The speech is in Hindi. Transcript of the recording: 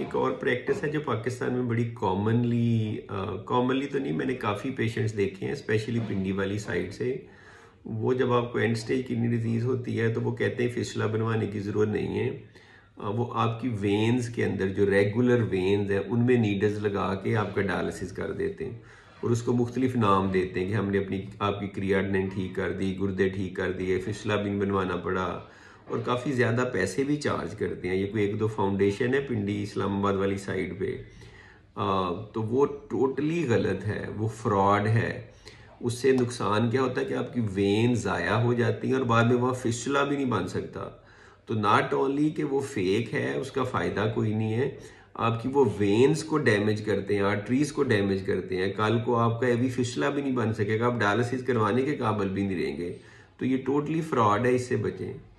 एक और प्रैक्टिस है जो पाकिस्तान में बड़ी कॉमनली कॉमनली तो नहीं मैंने काफ़ी पेशेंट्स देखे हैं स्पेशली पिंडी वाली साइड से वो जब आपको एंड स्टेज किडनी डिजीज़ होती है तो वो कहते हैं फिसला बनवाने की ज़रूरत नहीं है वो आपकी वेन्स के अंदर जो रेगुलर वेन्स हैं उनमें नीडल्स लगा के आपका डायलिसिस कर देते हैं और उसको मुख्तलिफ नाम देते हैं कि हमने अपनी आपकी क्रियाडन ठीक कर दी गुर्दे ठीक कर दिए फिसला बिन बनवाना पड़ा और काफ़ी ज़्यादा पैसे भी चार्ज करते हैं ये कोई एक दो फाउंडेशन है पिंडी इस्लामाबाद वाली साइड पे आ, तो वो टोटली गलत है वो फ्रॉड है उससे नुकसान क्या होता है कि आपकी वेन ज़ाया हो जाती है और बाद में वहाँ फिशला भी नहीं बन सकता तो नॉट ओनली कि वो फेक है उसका फ़ायदा कोई नहीं है आपकी वो वेन्स को डैमेज करते हैं आर्टरीज को डैमेज करते हैं कल को आपका अभी फिशला भी नहीं बन सकेगा आप डायलिसिस करवाने के काबल भी नहीं रहेंगे तो ये टोटली फ्रॉड है इससे बचें